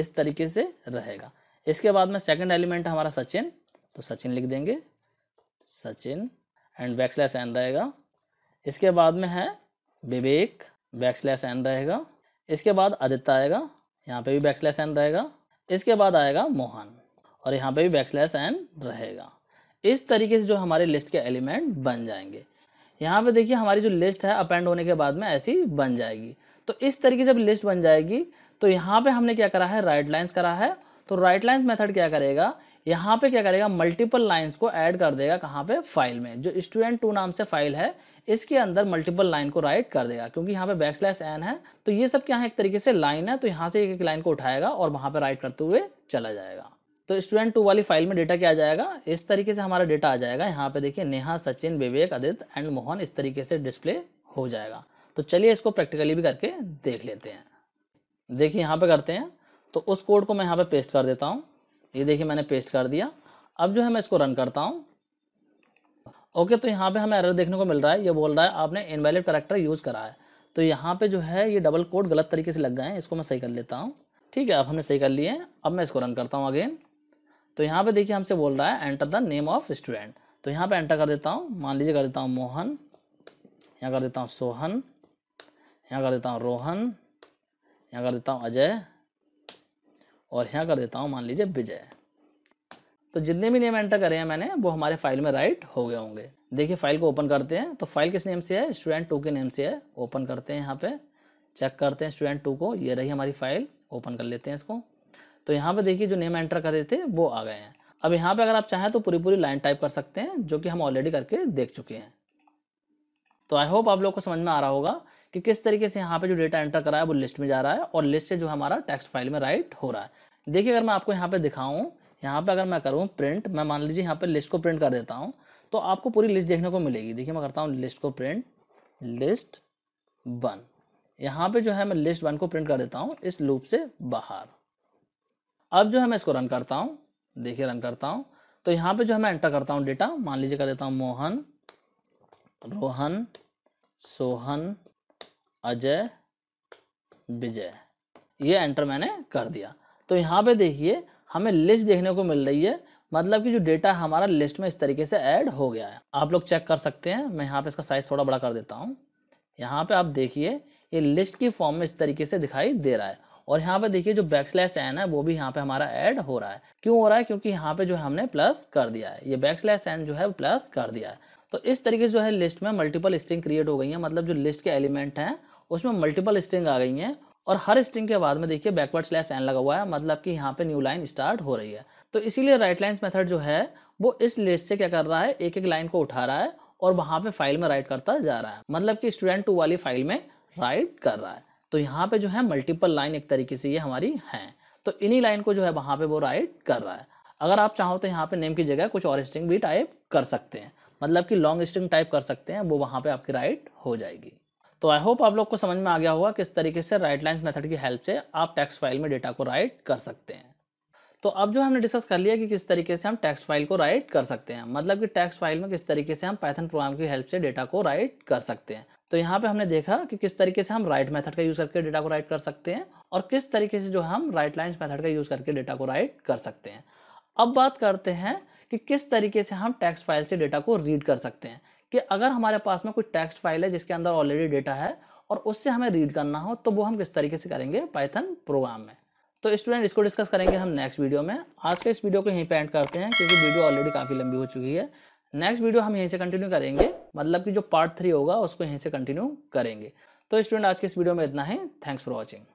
इस तरीके से रहेगा इसके बाद में सेकंड एलिमेंट हमारा सचिन तो सचिन लिख देंगे सचिन एंड बैक एन रहेगा इसके बाद में है विवेक बैक एन रहेगा इसके बाद आदित्य आएगा यहाँ पे भी वैक्सलेस एन रहेगा इसके बाद आएगा मोहन और यहाँ पे भी वैक्सलेस एन रहेगा इस तरीके से जो हमारे लिस्ट के एलिमेंट बन जाएंगे यहाँ पे देखिए हमारी जो लिस्ट है अपेंड होने के बाद में ऐसी बन जाएगी तो इस तरीके से जब लिस्ट बन जाएगी तो यहाँ पे हमने क्या करा है राइट लाइन्स करा है तो राइट लाइन्स मेथड क्या करेगा यहाँ पे क्या करेगा मल्टीपल लाइन्स को ऐड कर देगा कहाँ पे फाइल में जो स्टूडेंट टू नाम से फाइल है इसके अंदर मल्टीपल लाइन को राइट कर देगा क्योंकि यहाँ पे बैक स्लैश एन है तो ये सब क्या है एक तरीके से लाइन है तो यहाँ से एक एक लाइन को उठाएगा और वहाँ पे राइट करते हुए चला जाएगा तो स्टूडेंट टू वाली फाइल में डेटा क्या आ जाएगा इस तरीके से हमारा डेटा आ जाएगा यहाँ पे देखिए नेहा सचिन विवेक आदित्य एंड मोहन इस तरीके से डिस्प्ले हो जाएगा तो चलिए इसको प्रैक्टिकली भी करके देख लेते हैं देखिए यहाँ पे करते हैं तो उस कोड को मैं यहाँ पे पेस्ट कर देता हूँ ये देखिए मैंने पेस्ट कर दिया अब जो है मैं इसको रन करता हूँ ओके तो यहाँ पे हमें एरर देखने को मिल रहा है ये बोल रहा है आपने इनवैलिड करेक्टर यूज़ करा है तो यहाँ पे जो है ये डबल कोड गलत तरीके से लग गए हैं इसको मैं सही कर लेता हूँ ठीक है अब हमने सही कर लिए अब मैं इसको रन करता हूँ अगेन तो यहाँ पे देखिए हमसे बोल रहा है enter the name of student तो यहाँ पे एंटर कर देता हूँ मान लीजिए कर देता हूँ मोहन यहाँ कर देता हूँ सोहन यहाँ कर देता हूँ रोहन यहाँ कर देता हूँ अजय और यहाँ कर देता हूँ मान लीजिए विजय तो जितने भी नेम एंटर करे हैं मैंने वो हमारे फाइल में राइट हो गए होंगे देखिए फाइल को ओपन करते हैं तो फाइल किस नेम से है स्टूडेंट टू के नेम से है ओपन करते हैं यहाँ पे चेक करते हैं स्टूडेंट टू को ये रही हमारी फाइल ओपन कर लेते हैं इसको तो यहाँ पे देखिए जो नेम एंटर कर रहे थे वो आ गए हैं अब यहाँ पे अगर आप चाहें तो पूरी पूरी लाइन टाइप कर सकते हैं जो कि हम ऑलरेडी करके देख चुके हैं तो आई होप आप लोग को समझ में आ रहा होगा कि किस तरीके से यहाँ पे जो डेटा एंटर करा है वो लिस्ट में जा रहा है और लिस्ट से जो हमारा टेक्स्ट फाइल में राइट हो रहा है देखिए अगर मैं आपको यहाँ पे दिखाऊँ यहाँ पे अगर मैं करूँ प्रिंट मैं मान लीजिए यहाँ पे लिस्ट को प्रिंट कर देता हूँ तो आपको पूरी लिस्ट देखने को मिलेगी देखिए मैं करता हूँ लिस्ट को प्रिंट लिस्ट वन यहाँ पे जो है मैं लिस्ट वन को प्रिंट कर देता हूँ इस लूप से बाहर अब जो है मैं इसको रन करता हूँ देखिए रन करता हूँ तो यहाँ पे जो है मैं एंटर करता हूँ डेटा मान लीजिए कर देता हूँ मोहन रोहन सोहन अजय विजय ये एंटर मैंने कर दिया तो यहाँ पे देखिए हमें लिस्ट देखने को मिल रही है मतलब कि जो डेटा हमारा लिस्ट में इस तरीके से ऐड हो गया है आप लोग चेक कर सकते हैं मैं यहाँ पे इसका साइज़ थोड़ा बड़ा कर देता हूँ यहाँ पे आप देखिए ये लिस्ट की फॉर्म में इस तरीके से दिखाई दे रहा है और यहाँ पे देखिए जो बैक स्लैश एन है वो भी यहाँ पे हमारा ऐड हो रहा है क्यों हो रहा है क्योंकि यहाँ पे जो है हमने प्लस कर दिया है ये बैक स्लैश एन जो है प्लस कर दिया है तो इस तरीके से जो है लिस्ट में मल्टीपल स्ट्रिंग क्रिएट हो गई है मतलब जो लिस्ट के एलिमेंट हैं उसमें मल्टीपल स्ट्रिंग आ गई हैं और हर स्ट्रिंग के बाद में देखिए बैकवर्ड स्लैश एन लगा हुआ है मतलब कि यहाँ पे न्यू लाइन स्टार्ट हो रही है तो इसीलिए राइट लाइन्स मेथड जो है वो इस लिस्ट से क्या कर रहा है एक एक लाइन को उठा रहा है और वहाँ पे फाइल में राइट करता जा रहा है मतलब कि स्टूडेंट टू वाली फाइल में राइट कर रहा है तो यहाँ पे जो है मल्टीपल लाइन एक तरीके से ये हमारी हैं तो इन्हीं लाइन को जो है वहाँ पे वो राइट कर रहा है अगर आप चाहो तो यहाँ पे नेम की जगह कुछ और स्ट्रिंग भी टाइप कर सकते हैं मतलब कि लॉन्ग स्ट्रिंग टाइप कर सकते हैं वो वहाँ पे आपकी राइट हो जाएगी तो आई होप आप लोग को समझ में आ गया होगा किस तरीके से राइट लाइन्स मेथड की हेल्प से आप टेक्स्ट फाइल में डेटा को राइट कर सकते हैं तो अब जो हमने डिस्कस कर लिया कि किस तरीके से हम टेक्स्ट फाइल को राइट कर सकते हैं मतलब कि टेक्स्ट फाइल में किस तरीके से हम पैथन प्रोग्राम की हेल्प से डेटा को राइट कर सकते हैं तो यहाँ पे हमने देखा कि किस तरीके से हम राइट मेथड का यूज़ करके डेटा को राइट कर सकते हैं और किस तरीके से जो हम राइट लाइन्स मेथड का यूज़ करके डेटा को राइट कर सकते हैं अब बात करते हैं कि किस तरीके से हम टेक्स्ट फाइल से डेटा को रीड कर सकते हैं कि अगर हमारे पास में कोई टेक्स्ट फाइल है जिसके अंदर ऑलरेडी डेटा है और उससे हमें रीड करना हो तो वो हम किस तरीके से करेंगे पाइथन प्रोग्राम में तो स्टूडेंट इसको डिस्कस करेंगे हम नेक्स्ट वीडियो में आज के इस वीडियो को यहीं पर एंड करते हैं क्योंकि वीडियो ऑलरेडी काफ़ी लंबी हो चुकी है नेक्स्ट वीडियो हम यहीं से कंटिन्यू करेंगे मतलब कि जो पार्ट थ्री होगा उसको यहीं से कंटिन्यू करेंगे तो स्टूडेंट आज के इस वीडियो में इतना है थैंक्स फॉर वॉचिंग